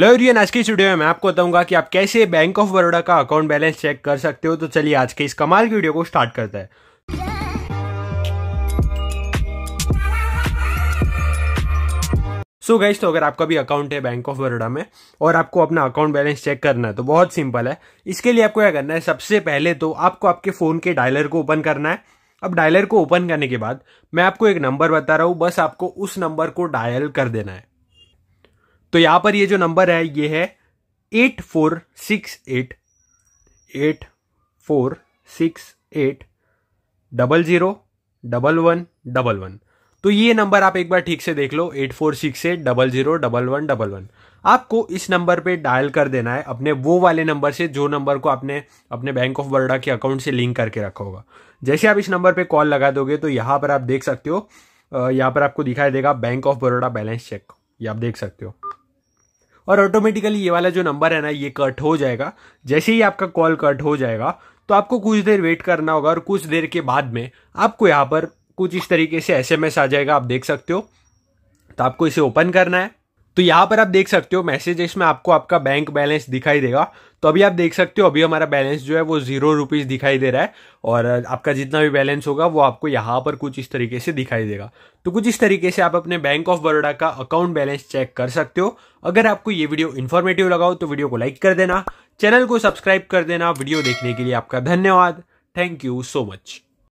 लोरियन आज की इस वीडियो में मैं आपको बताऊंगा कि आप कैसे बैंक ऑफ बड़ौदा का अकाउंट बैलेंस चेक कर सकते हो तो चलिए आज के इस कमाल की वीडियो को स्टार्ट करते हैं सो so गैस तो अगर आपका भी अकाउंट है बैंक ऑफ बड़ौदा में और आपको अपना अकाउंट बैलेंस चेक करना है तो बहुत सिंपल है इसके लिए आपको क्या करना है सबसे पहले तो आपको आपके फ़ोन के डायलर को ओपन करना है अब डायलर को ओपन करने के बाद मैं आपको एक नंबर बता रहा हूँ बस आपको उस नंबर को डायल कर देना है तो यहां पर ये जो नंबर है ये है eight four six eight eight four six eight double zero double one double one तो ये नंबर आप एक बार ठीक से देख लो eight four six eight double zero double one double one आपको इस नंबर पे डायल कर देना है अपने वो वाले नंबर से जो नंबर को आपने अपने बैंक ऑफ बड़ौदा के अकाउंट से लिंक करके रखा होगा जैसे आप इस नंबर पे कॉल लगा दोगे तो यहां पर आप देख सकते हो यहां पर आपको दिखाई देगा bank of Baroda balance check ये आप देख सकते हो और ऑटोमेटिकली ये वाला जो नंबर है ना ये कट हो जाएगा जैसे ही आपका कॉल कट हो जाएगा तो आपको कुछ देर वेट करना होगा और कुछ देर के बाद में आपको यहाँ पर कुछ इस तरीके से एस आ जाएगा आप देख सकते हो तो आपको इसे ओपन करना है तो यहाँ पर आप देख सकते हो मैसेज इसमें आपको आपका बैंक बैलेंस दिखाई देगा तो अभी आप देख सकते हो अभी हमारा बैलेंस जो है वो जीरो रुपीज़ दिखाई दे रहा है और आपका जितना भी बैलेंस होगा वो आपको यहाँ पर कुछ इस तरीके से दिखाई देगा तो कुछ इस तरीके से आप अपने बैंक ऑफ बड़ोड़ा का अकाउंट बैलेंस चेक कर सकते हो अगर आपको ये वीडियो इन्फॉर्मेटिव लगा हो तो वीडियो को लाइक कर देना चैनल को सब्सक्राइब कर देना वीडियो देखने के लिए आपका धन्यवाद थैंक यू सो मच